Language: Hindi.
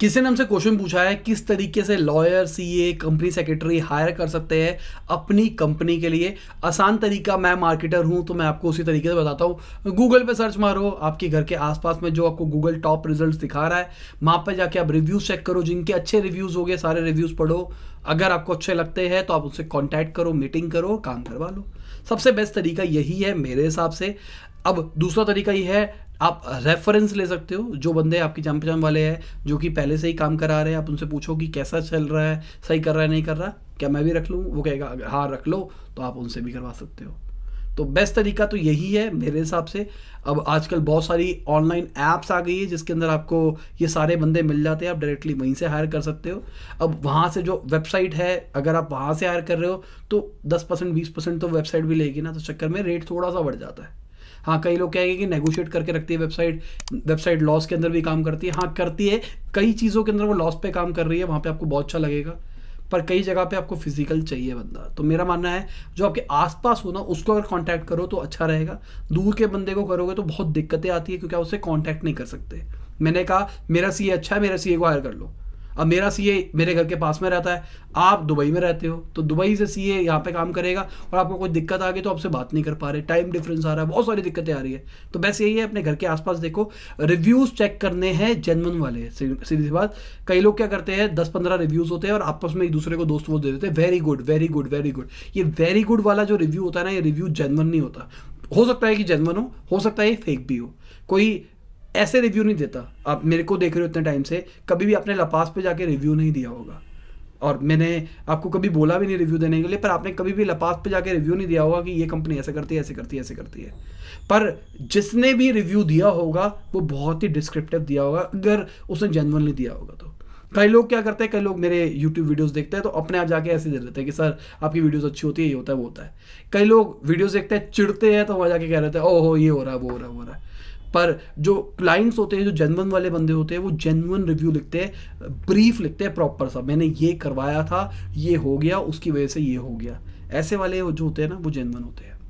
किसी ने हमसे क्वेश्चन पूछा है किस तरीके से lawyer CA company secretary hire कर सकते हैं अपनी कंपनी के लिए आसान तरीका मैं मार्केटर हूं तो मैं आपको उसी तरीके से बताता हूं गूगल पे सर्च मारो आपके घर के आसपास में जो आपको गूगल टॉप रिजल्ट्स दिखा रहा है वहां पर जाके आप रिव्यूज़ चेक करो जिनके अच्छे रिव्यूज़ हो गए सारे रिव्यूज़ पढ़ो अगर आपको अच्छे लगते हैं तो आप उससे कॉन्टैक्ट करो मीटिंग करो काम करवा लो सबसे बेस्ट तरीका यही है मेरे हिसाब से अब दूसरा तरीका ये है आप रेफरेंस ले सकते हो जो बंदे आपकी जान पहचान वाले हैं जो कि पहले से ही काम करा रहे हैं आप उनसे पूछो कि कैसा चल रहा है सही कर रहा है नहीं कर रहा क्या मैं भी रख लूँ वो कहेगा हाँ रख लो तो आप उनसे भी करवा सकते हो तो बेस्ट तरीका तो यही है मेरे हिसाब से अब आजकल बहुत सारी ऑनलाइन ऐप्स आ गई है जिसके अंदर आपको ये सारे बंदे मिल जाते हैं आप डायरेक्टली वहीं से हायर कर सकते हो अब वहाँ से जो वेबसाइट है अगर आप वहाँ से हायर कर रहे हो तो दस परसेंट बीस परसेंट तो वेबसाइट भी लेगी ना तो चक्कर में रेट थोड़ा सा बढ़ जाता है हाँ कई लोग कहेंगे कि नेगोशिएट करके रखती है वेबसाइट वेबसाइट लॉस के अंदर भी काम करती है हाँ करती है कई चीज़ों के अंदर वो लॉस पे काम कर रही है वहाँ पे आपको बहुत अच्छा लगेगा पर कई जगह पे आपको फिजिकल चाहिए बंदा तो मेरा मानना है जो आपके आसपास हो ना उसको अगर कांटेक्ट करो तो अच्छा रहेगा दूर के बंदे को करोगे तो बहुत दिक्कतें आती है क्योंकि आप उससे कांटेक्ट नहीं कर सकते मैंने कहा मेरा सीए अच्छा है मेरा सीए को हायर कर लो अब मेरा सीए मेरे घर के पास में रहता है आप दुबई में रहते हो तो दुबई से सीए यहाँ पे काम करेगा और आपको कोई दिक्कत आ गई तो आपसे बात नहीं कर पा रहे टाइम डिफरेंस आ रहा है बहुत सारी दिक्कतें आ रही है तो बस यही है अपने घर के आसपास देखो रिव्यूज़ चेक करने हैं जेनवन वाले सीधी सी बात कई लोग क्या करते हैं दस पंद्रह रिव्यूज़ होते हैं और आपस में एक दूसरे को दोस्त वो दे देते हैं very good very good very good ये वेरी गुड वाला जो रिव्यू होता है ना ये रिव्यू जेनवन नहीं होता हो सकता है कि जेनवन हो हो सकता है ये फेक भी हो कोई ऐसे रिव्यू नहीं देता आप मेरे को देख रहे हो इतने टाइम से कभी भी आपने लपास पे जाके रिव्यू नहीं दिया होगा और मैंने आपको कभी बोला भी नहीं रिव्यू देने के लिए पर आपने कभी भी लपास पे जाके रिव्यू नहीं दिया होगा कि ये कंपनी ऐसे करती है ऐसे करती है ऐसे करती है पर जिसने भी रिव्यू दिया होगा वो बहुत ही डिस्क्रिप्टिव दिया होगा अगर उसने जेनवनली दिया होगा तो कई लोग क्या करते हैं कई लोग मेरे यूट्यूब वीडियोस देखते हैं तो अपने आप जाके ऐसे दे देते हैं कि सर आपकी वीडियोस अच्छी होती है ये होता है वो होता है कई लोग वीडियोस देखते हैं चिड़ते हैं तो वहाँ जाके कह रहे थे ओहो ये हो रहा है वो हो रहा है वो हो रहा है पर जो क्लाइंट्स होते हैं जो जेनवन वाले बंदे होते हैं वो जेनवन रिव्यू लिखते हैं ब्रीफ लिखते हैं प्रॉपर सा मैंने ये करवाया था ये हो गया उसकी वजह से ये हो गया ऐसे वाले जो होते हैं ना वो जेनवन होते हैं